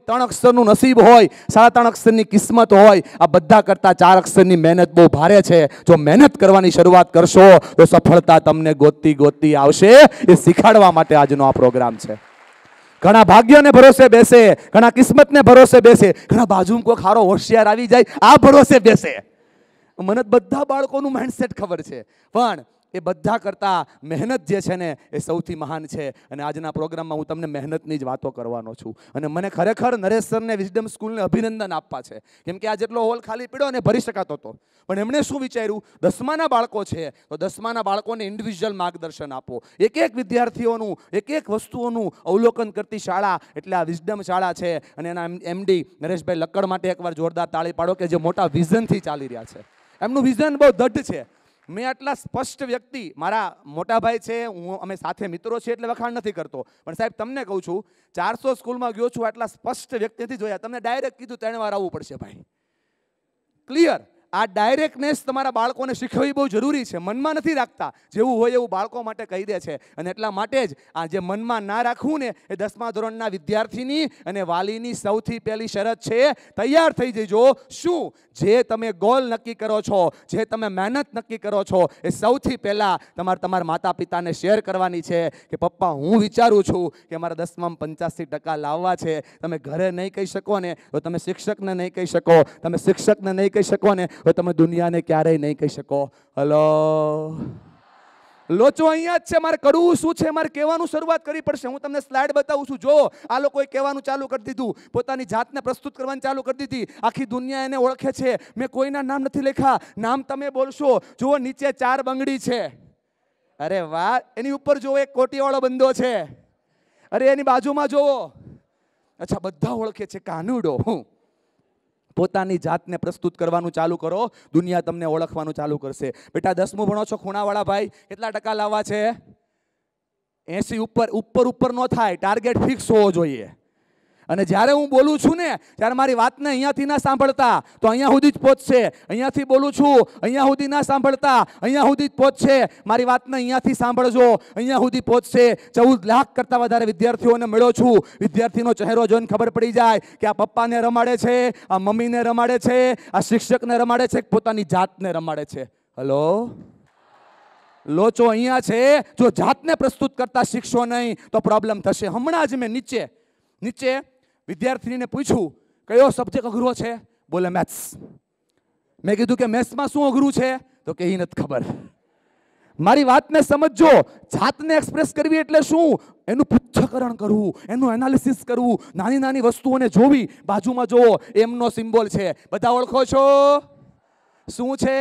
ત્રણ અક્ષરનું નસીબ હોય સાડા ત્રણ અક્ષરની કિસ્મત હોય આ બધા કરતાં ચાર અક્ષરની મહેનત બહુ ભારે છે જો મહેનત કરવાની શરૂઆત કરશો તો સફળતા તમને ગોતતી ગોતતી આવશે એ શીખાડવા માટે આજનો આ પ્રોગ્રામ છે ઘણા ભાગ્યને ભરોસે બેસે ઘણા કિસ્મતને ભરોસે બેસે ઘણા બાજુ કોઈ ખારો હોશિયાર આવી જાય આ ભરોસે બેસે મને બધા બાળકોનું માઇન્ડસેટ ખબર છે પણ એ બધા કરતાં મહેનત જે છે ને એ સૌથી મહાન છે અને આજના પ્રોગ્રામમાં હું તમને મહેનતની જ વાતો કરવાનો છું અને મને ખરેખર નરેશ સરને વિઝડમ સ્કૂલને અભિનંદન આપવા છે કેમ કે આ જેટલો હોલ ખાલી પીડો ને ભરી શકાતો હતો પણ એમણે શું વિચાર્યું દસમાના બાળકો છે તો દસમાના બાળકોને ઇન્ડિવિજ્યુઅલ માર્ગદર્શન આપો એક એક વિદ્યાર્થીઓનું એક એક વસ્તુઓનું અવલોકન કરતી શાળા એટલે આ વિઝડમ શાળા છે અને એના એમડી નરેશભાઈ લક્કડ માટે એકવાર જોરદાર તાળી પાડો કે જે મોટા વિઝનથી ચાલી રહ્યા છે એમનું વિઝન બહુ દઢ છે મેં આટલા સ્પષ્ટ વ્યક્તિ મારા મોટા ભાઈ છે હું અમે સાથે મિત્રો છીએ એટલે વખાણ નથી કરતો પણ સાહેબ તમને કહું છું ચારસો સ્કૂલમાં ગયો છું આટલા સ્પષ્ટ વ્યક્તિથી જોયા તમને ડાયરેક્ટ કીધું ત્રણ વાર આવવું પડશે ભાઈ ક્લિયર આ ડાયરેક્ટનેસ તમારા બાળકોને શીખવવી બહુ જરૂરી છે મનમાં નથી રાખતા જેવું હોય એવું બાળકો માટે કહી દે છે અને એટલા માટે જ આ જે મનમાં ના રાખવું ને એ દસમા ધોરણના વિદ્યાર્થીની અને વાલીની સૌથી પહેલી શરત છે તૈયાર થઈ જજો શું જે તમે ગોલ નક્કી કરો છો જે તમે મહેનત નક્કી કરો છો એ સૌથી પહેલાં તમારે તમારા માતા પિતાને શેર કરવાની છે કે પપ્પા હું વિચારું છું કે મારા દસમામાં પંચ્યાસી ટકા લાવવા છે તમે ઘરે નહીં કહી શકો ને તો તમે શિક્ષકને નહીં કહી શકો તમે શિક્ષકને નહીં કહી શકો ને હવે તમે દુનિયાને ક્યારેય નહીં કહી શકો હલો લોચો અહીંયા જ છે મારે કરવું શું છે મારે કહેવાનું શરૂઆત કરવી પડશે હું તમને સ્લાઇડ બતાવું છું જો આ લોકોએ કહેવાનું ચાલુ કરી દીધું પોતાની જાતને પ્રસ્તુત કરવાનું ચાલુ કરી દીધી આખી દુનિયા એને ઓળખે છે મેં કોઈના નામ નથી લખ્યા નામ તમે બોલશો જુઓ નીચે ચાર બંગડી છે અરે વાહ એની ઉપર જુઓ એક કોટીવાળો બંદો છે અરે એની બાજુમાં જુઓ અચ્છા બધા ઓળખે છે કાનુડો હું પોતાની જાતને પ્રસ્તુત કરવાનું ચાલુ કરો દુનિયા તમને ઓળખવાનું ચાલુ કરશે બેટા દસમું ભણો છો ખૂણાવાળા ભાઈ કેટલા ટકા લાવવા છે એસી ઉપર ઉપર ઉપર ન થાય ટાર્ગેટ ફિક્સ હોવો જોઈએ અને જ્યારે હું બોલું છું ને ત્યારે મારી વાતને અહીંયાથી ના સાંભળતા તો અહીંયા સુધી જ પહોંચશે અહીંયાથી બોલું છું અહીંયા સુધી ના સાંભળતા અહીંયા સુધી જ પહોંચશે મારી વાતને અહીંયાથી સાંભળજો અહીંયા સુધી પહોંચશે ચૌદ લાખ કરતાં વધારે વિદ્યાર્થીઓને મળ્યો છું વિદ્યાર્થીનો ચહેરો જોઈને ખબર પડી જાય કે આ પપ્પાને રમાડે છે આ મમ્મીને રમાડે છે આ શિક્ષકને રમાડે છે પોતાની જાતને રમાડે છે હલો લોચો અહીંયા છે જો જાતને પ્રસ્તુત કરતા શીખશો નહીં તો પ્રોબ્લેમ થશે હમણાં જ મેં નીચે નીચે વિદ્યાર્થીને પૂછ્યું કયો સબ્જેક્ટ અઘરો છે બોલે મેથ્સ મેં કીધું કે મેથ્સમાં શું અઘરું છે તો કે નથી ખબર મારી વાતને સમજો જાતને એક્સપ્રેસ કરવી એટલે શું એનું પૃથ્થકરણ કરવું એનું એનાલિસિસ કરવું નાની નાની વસ્તુઓને જોવી બાજુમાં જોવો એમનો સિમ્બોલ છે બધા ઓળખો છો શું છે